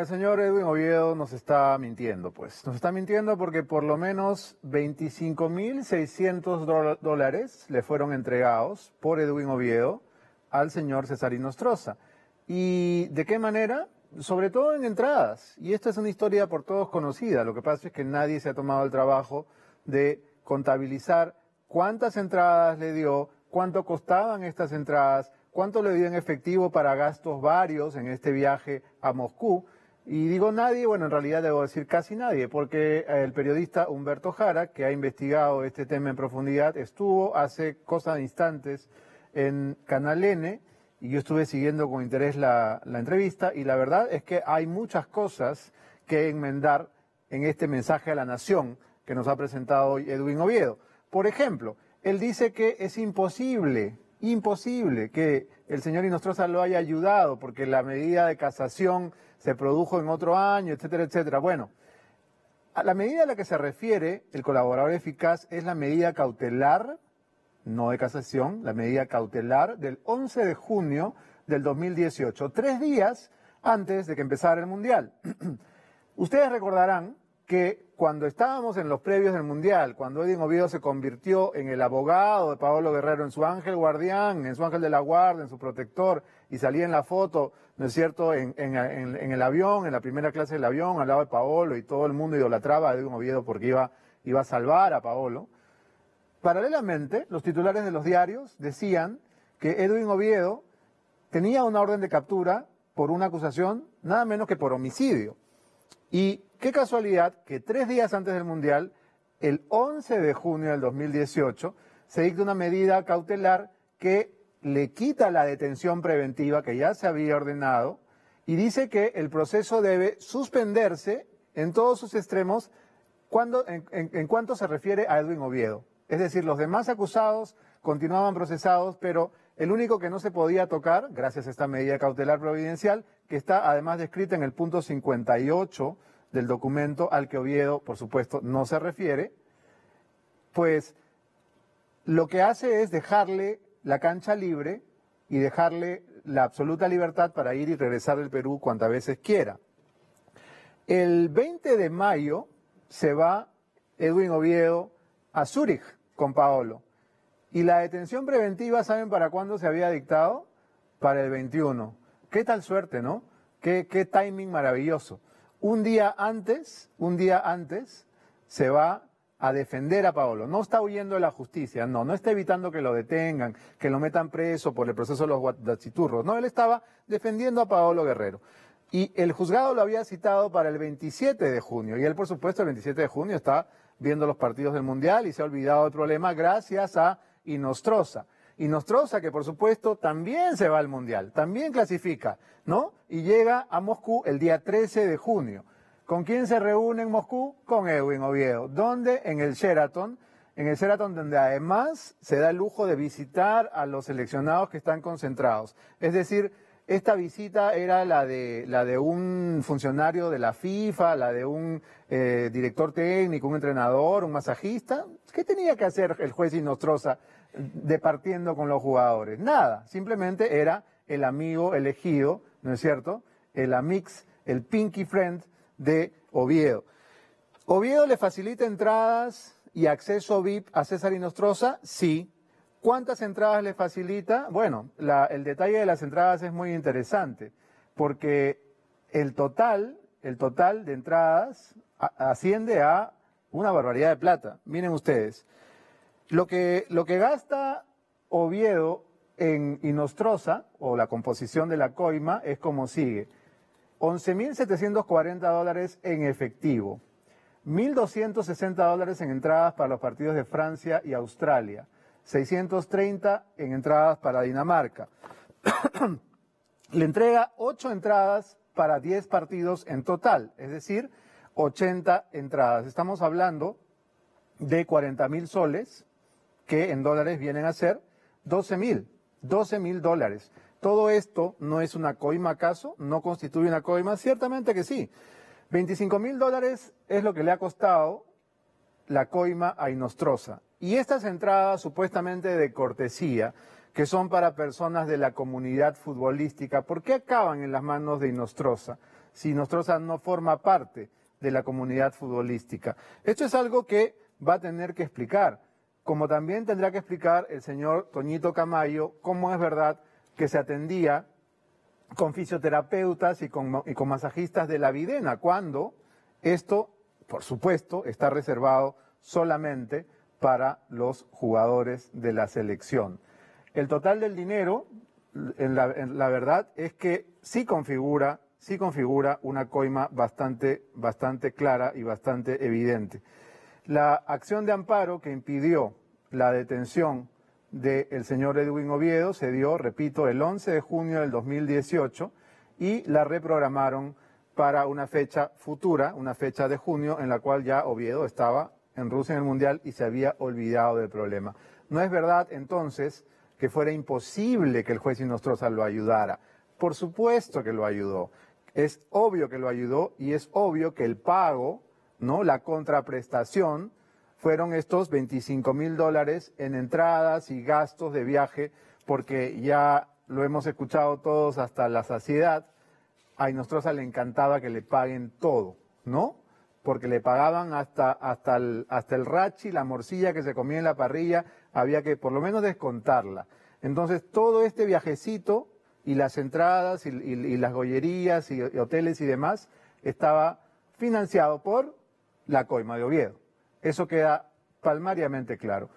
El señor Edwin Oviedo nos está mintiendo, pues. Nos está mintiendo porque por lo menos 25.600 dólares le fueron entregados por Edwin Oviedo al señor Cesarino Nostroza ¿Y de qué manera? Sobre todo en entradas. Y esta es una historia por todos conocida. Lo que pasa es que nadie se ha tomado el trabajo de contabilizar cuántas entradas le dio, cuánto costaban estas entradas, cuánto le dio en efectivo para gastos varios en este viaje a Moscú y digo nadie, bueno, en realidad debo decir casi nadie, porque el periodista Humberto Jara, que ha investigado este tema en profundidad, estuvo hace cosas de instantes en Canal N y yo estuve siguiendo con interés la entrevista y la verdad es que hay muchas cosas que enmendar en este mensaje a la nación que nos ha presentado hoy Edwin Oviedo. Por ejemplo, él dice que es imposible imposible que el señor Inostroza lo haya ayudado porque la medida de casación se produjo en otro año, etcétera, etcétera. Bueno, a la medida a la que se refiere el colaborador eficaz es la medida cautelar, no de casación, la medida cautelar del 11 de junio del 2018, tres días antes de que empezara el Mundial. Ustedes recordarán que cuando estábamos en los previos del Mundial, cuando Edwin Oviedo se convirtió en el abogado de Paolo Guerrero, en su ángel guardián, en su ángel de la guarda, en su protector, y salía en la foto, ¿no es cierto?, en, el avión, en la primera clase del avión, al lado de Paolo, y todo el mundo idolatraba a Edwin Oviedo porque iba, iba a salvar a Paolo. Paralelamente, los titulares de los diarios decían que Edwin Oviedo tenía una orden de captura por una acusación, nada menos que por homicidio. Y Qué casualidad que tres días antes del Mundial, el 11 de junio del 2018, se dicta una medida cautelar que le quita la detención preventiva que ya se había ordenado y dice que el proceso debe suspenderse en todos sus extremos cuando, en, en cuanto se refiere a Edwin Oviedo. Es decir, los demás acusados continuaban procesados, pero el único que no se podía tocar, gracias a esta medida cautelar providencial, que está además descrita en el punto 58 del documento al que Oviedo, por supuesto, no se refiere, pues lo que hace es dejarle la cancha libre y dejarle la absoluta libertad para ir y regresar del Perú cuantas veces quiera. El 20 de mayo se va Edwin Oviedo a Zúrich con Paolo. Y la detención preventiva, ¿saben para cuándo se había dictado? Para el 21. Qué tal suerte, ¿no? Qué, qué timing maravilloso un día antes, un día antes, se va a defender a Paolo. No está huyendo de la justicia, no, no está evitando que lo detengan, que lo metan preso por el proceso de los guachiturros. No, él estaba defendiendo a Paolo Guerrero. Y el juzgado lo había citado para el 27 de junio. Y él, por supuesto, el 27 de junio está viendo los partidos del Mundial y se ha olvidado otro problema gracias a Inostrosa. Y Nostroza, que por supuesto también se va al Mundial, también clasifica, ¿no? Y llega a Moscú el día 13 de junio. ¿Con quién se reúne en Moscú? Con Edwin Oviedo. ¿Dónde? En el Sheraton. En el Sheraton, donde además se da el lujo de visitar a los seleccionados que están concentrados. Es decir, esta visita era la de, la de un funcionario de la FIFA, la de un eh, director técnico, un entrenador, un masajista. ¿Qué tenía que hacer el juez Nostrosa? departiendo con los jugadores. Nada, simplemente era el amigo elegido, ¿no es cierto? El amix, el pinky friend de Oviedo. Oviedo le facilita entradas y acceso VIP a César Inostrosa? sí. ¿Cuántas entradas le facilita? Bueno, el detalle de las entradas es muy interesante, porque el total, el total de entradas asciende a una barbaridad de plata. Miren ustedes, lo que, lo que gasta Oviedo en Inostrosa, o la composición de la coima, es como sigue. 11.740 dólares en efectivo, 1.260 dólares en entradas para los partidos de Francia y Australia, 630 en entradas para Dinamarca. Le entrega 8 entradas para 10 partidos en total, es decir, 80 entradas. Estamos hablando de 40.000 soles, que en dólares vienen a ser 12 mil, 12 mil dólares. Todo esto no es una coima acaso, no constituye una coima, ciertamente que sí. 25 mil dólares es lo que le ha costado la coima a Inostrosa. Y estas entradas supuestamente de cortesía, que son para personas de la comunidad futbolística, ¿por qué acaban en las manos de Inostrosa si Inostrosa no forma parte de la comunidad futbolística? Esto es algo que va a tener que explicar como también tendrá que explicar el señor Toñito Camayo cómo es verdad que se atendía con fisioterapeutas y con, masajistas de la videna, cuando esto, por supuesto, está reservado solamente para los jugadores de la selección. El total del dinero, en la, verdad, es que sí configura, sí configura una coima bastante, bastante clara y bastante evidente. La acción de amparo que impidió la detención del señor Edwin Oviedo se dio, repito, el 11 de junio del 2018 y la reprogramaron para una fecha futura, una fecha de junio en la cual ya Oviedo estaba en Rusia en el Mundial y se había olvidado del problema. No es verdad entonces que fuera imposible que el juez Inostroza lo ayudara. Por supuesto que lo ayudó. Es obvio que lo ayudó y es obvio que el pago ¿no? La contraprestación fueron estos 25 mil dólares en entradas y gastos de viaje, porque ya lo hemos escuchado todos hasta la saciedad, a Inostrosa le encantaba que le paguen todo, ¿no? Porque le pagaban hasta, hasta, el, hasta el rachi, la morcilla que se comía en la parrilla, había que por lo menos descontarla. Entonces, todo este viajecito y las entradas y, las gollerías y hoteles y demás estaba financiado por la coima de Oviedo. Eso queda palmariamente claro.